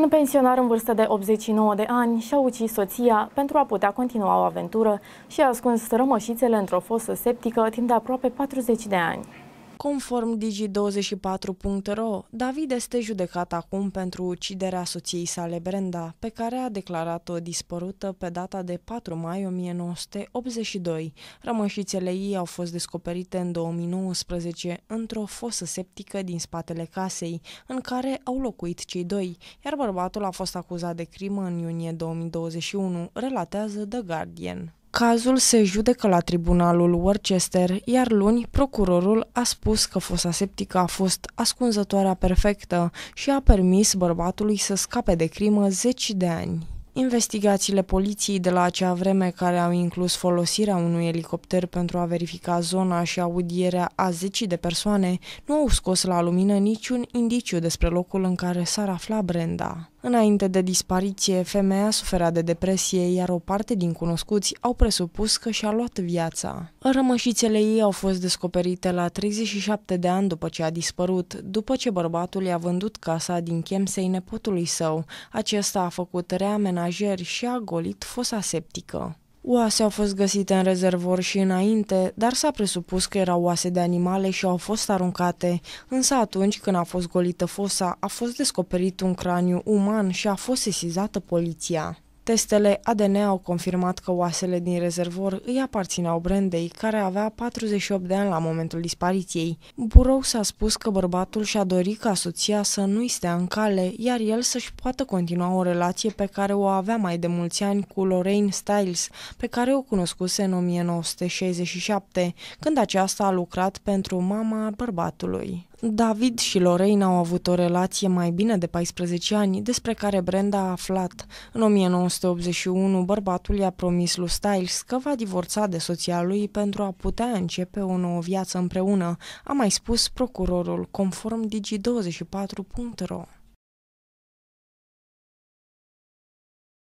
Un pensionar în vârstă de 89 de ani și-a ucis soția pentru a putea continua o aventură și a ascuns rămășițele într-o fosă septică timp de aproape 40 de ani. Conform Digi24.ro, David este judecat acum pentru uciderea soției sale Brenda, pe care a declarat-o dispărută pe data de 4 mai 1982. Rămășițele ei au fost descoperite în 2019 într-o fosă septică din spatele casei, în care au locuit cei doi, iar bărbatul a fost acuzat de crimă în iunie 2021, relatează The Guardian. Cazul se judecă la tribunalul Worcester, iar luni procurorul a spus că fosa septică a fost ascunzătoarea perfectă și a permis bărbatului să scape de crimă zeci de ani. Investigațiile poliției de la acea vreme, care au inclus folosirea unui elicopter pentru a verifica zona și audierea a zecii de persoane, nu au scos la lumină niciun indiciu despre locul în care s-ar afla Brenda. Înainte de dispariție, femeia sufera de depresie, iar o parte din cunoscuți au presupus că și-a luat viața. Rămășițele ei au fost descoperite la 37 de ani după ce a dispărut, după ce bărbatul i-a vândut casa din chemsei nepotului său. Acesta a făcut reamenajeri și a golit fosa septică. Oase au fost găsite în rezervor și înainte, dar s-a presupus că erau oase de animale și au fost aruncate, însă atunci când a fost golită fosa, a fost descoperit un craniu uman și a fost sesizată poliția. Testele ADN au confirmat că oasele din rezervor îi aparțineau Brandei, care avea 48 de ani la momentul dispariției. Burrow s-a spus că bărbatul și-a dorit ca soția să nu-i stea în cale, iar el să-și poată continua o relație pe care o avea mai de mulți ani cu Lorraine Styles, pe care o cunoscuse în 1967, când aceasta a lucrat pentru mama bărbatului. David și Lorraine au avut o relație mai bine de 14 ani, despre care Brenda a aflat. În 1981, bărbatul i-a promis lui Styles că va divorța de soția lui pentru a putea începe o nouă viață împreună, a mai spus procurorul, conform digi24.ro.